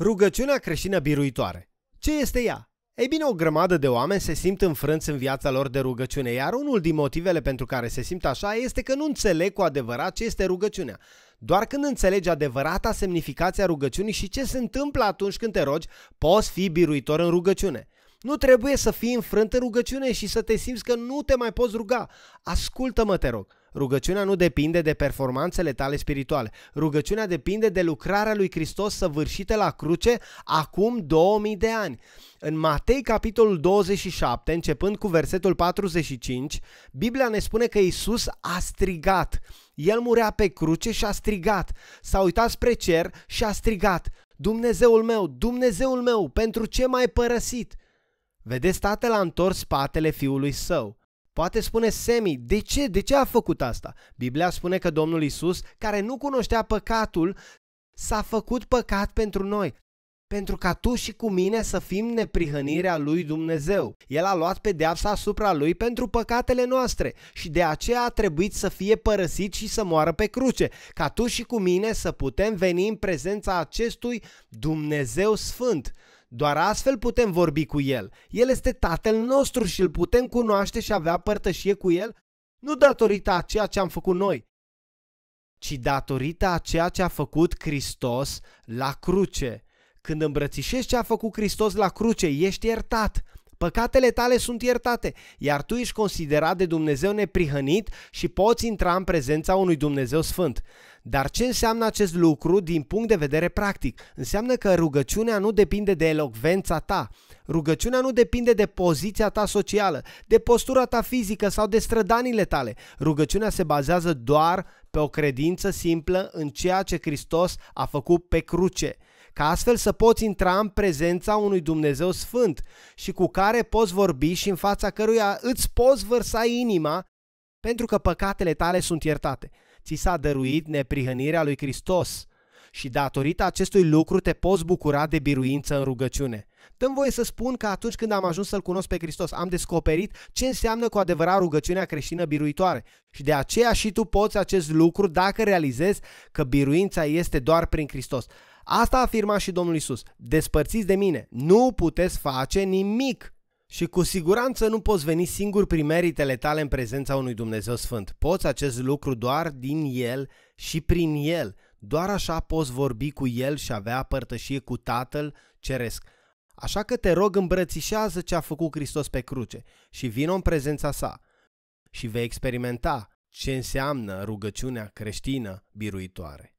Rugăciunea creștină biruitoare. Ce este ea? Ei bine, o grămadă de oameni se simt înfrânți în viața lor de rugăciune, iar unul din motivele pentru care se simt așa este că nu înțeleg cu adevărat ce este rugăciunea. Doar când înțelegi adevărata semnificația rugăciunii și ce se întâmplă atunci când te rogi, poți fi biruitor în rugăciune. Nu trebuie să fii înfrânt în rugăciune și să te simți că nu te mai poți ruga. Ascultă-mă, te rog. Rugăciunea nu depinde de performanțele tale spirituale. Rugăciunea depinde de lucrarea lui Hristos săvârșită la cruce acum 2000 de ani. În Matei capitolul 27, începând cu versetul 45, Biblia ne spune că Isus a strigat. El murea pe cruce și a strigat. S-a uitat spre cer și a strigat. Dumnezeul meu, Dumnezeul meu, pentru ce m-ai părăsit? Vedeți, tatăl a întors spatele fiului său Poate spune Semi, de ce? De ce a făcut asta? Biblia spune că Domnul Isus, care nu cunoștea păcatul, s-a făcut păcat pentru noi. Pentru ca tu și cu mine să fim neprihănirea lui Dumnezeu. El a luat pedeapsa asupra lui pentru păcatele noastre și de aceea a trebuit să fie părăsit și să moară pe cruce, ca tu și cu mine să putem veni în prezența acestui Dumnezeu Sfânt. Doar astfel putem vorbi cu El. El este Tatăl nostru și îl putem cunoaște și avea părtășie cu El, nu datorită a ceea ce am făcut noi, ci datorită a ceea ce a făcut Hristos la cruce. Când îmbrățișezi ce a făcut Hristos la cruce, ești iertat, Păcatele tale sunt iertate, iar tu ești considerat de Dumnezeu neprihănit și poți intra în prezența unui Dumnezeu sfânt. Dar ce înseamnă acest lucru din punct de vedere practic? Înseamnă că rugăciunea nu depinde de elocvența ta. Rugăciunea nu depinde de poziția ta socială, de postura ta fizică sau de strădanile tale. Rugăciunea se bazează doar pe o credință simplă în ceea ce Hristos a făcut pe cruce ca astfel să poți intra în prezența unui Dumnezeu sfânt și cu care poți vorbi și în fața căruia îți poți vărsa inima pentru că păcatele tale sunt iertate. Ți s-a dăruit neprihănirea lui Hristos și datorită acestui lucru te poți bucura de biruință în rugăciune. Dăm voie să spun că atunci când am ajuns să-L cunosc pe Hristos, am descoperit ce înseamnă cu adevărat rugăciunea creștină biruitoare. Și de aceea și tu poți acest lucru dacă realizezi că biruința este doar prin Hristos. Asta a afirmat și Domnul Isus. Despărțiți de mine, nu puteți face nimic. Și cu siguranță nu poți veni singur prin meritele tale în prezența unui Dumnezeu Sfânt. Poți acest lucru doar din El și prin El. Doar așa poți vorbi cu El și avea părtășie cu Tatăl Ceresc. Așa că te rog îmbrățișează ce a făcut Hristos pe cruce și vină în prezența sa și vei experimenta ce înseamnă rugăciunea creștină biruitoare.